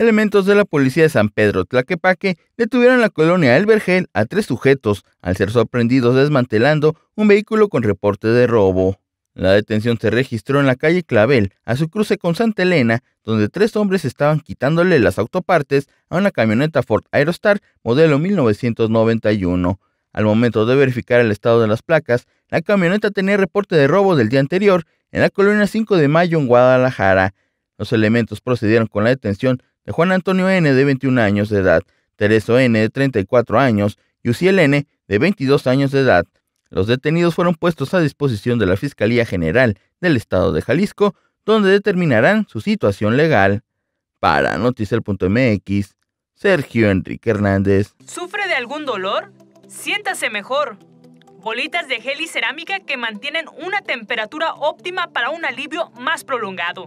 elementos de la policía de San Pedro Tlaquepaque detuvieron la colonia El Vergel a tres sujetos al ser sorprendidos desmantelando un vehículo con reporte de robo. La detención se registró en la calle Clavel, a su cruce con Santa Elena, donde tres hombres estaban quitándole las autopartes a una camioneta Ford Aerostar modelo 1991. Al momento de verificar el estado de las placas, la camioneta tenía reporte de robo del día anterior en la colonia 5 de Mayo en Guadalajara. Los elementos procedieron con la detención de Juan Antonio N., de 21 años de edad, Tereso N., de 34 años, y Uciel N., de 22 años de edad. Los detenidos fueron puestos a disposición de la Fiscalía General del Estado de Jalisco, donde determinarán su situación legal. Para Noticel.mx, Sergio Enrique Hernández. ¿Sufre de algún dolor? Siéntase mejor. Bolitas de gel y cerámica que mantienen una temperatura óptima para un alivio más prolongado